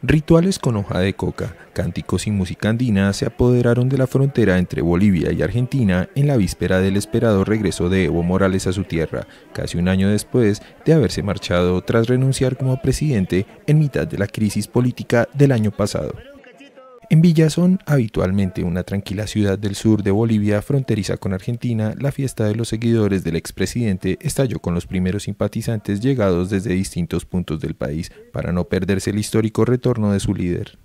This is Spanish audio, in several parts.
Rituales con hoja de coca, cánticos y música andina se apoderaron de la frontera entre Bolivia y Argentina en la víspera del esperado regreso de Evo Morales a su tierra, casi un año después de haberse marchado tras renunciar como presidente en mitad de la crisis política del año pasado. En Villazón, habitualmente una tranquila ciudad del sur de Bolivia fronteriza con Argentina, la fiesta de los seguidores del expresidente estalló con los primeros simpatizantes llegados desde distintos puntos del país para no perderse el histórico retorno de su líder.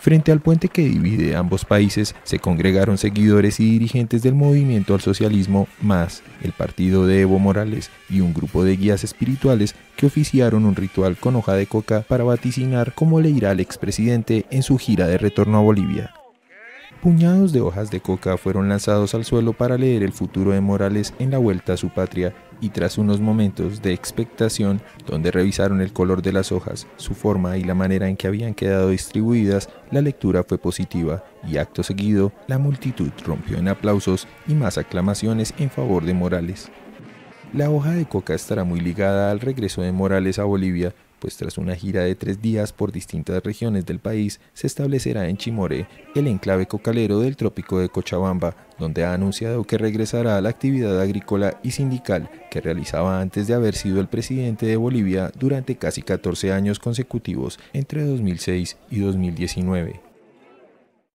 Frente al puente que divide ambos países se congregaron seguidores y dirigentes del movimiento al socialismo más el partido de Evo Morales y un grupo de guías espirituales que oficiaron un ritual con hoja de coca para vaticinar cómo le irá al expresidente en su gira de retorno a Bolivia. Puñados de hojas de coca fueron lanzados al suelo para leer el futuro de Morales en la vuelta a su patria y tras unos momentos de expectación donde revisaron el color de las hojas, su forma y la manera en que habían quedado distribuidas, la lectura fue positiva y acto seguido la multitud rompió en aplausos y más aclamaciones en favor de Morales. La hoja de coca estará muy ligada al regreso de Morales a Bolivia, pues tras una gira de tres días por distintas regiones del país, se establecerá en Chimoré, el enclave cocalero del trópico de Cochabamba, donde ha anunciado que regresará a la actividad agrícola y sindical que realizaba antes de haber sido el presidente de Bolivia durante casi 14 años consecutivos entre 2006 y 2019.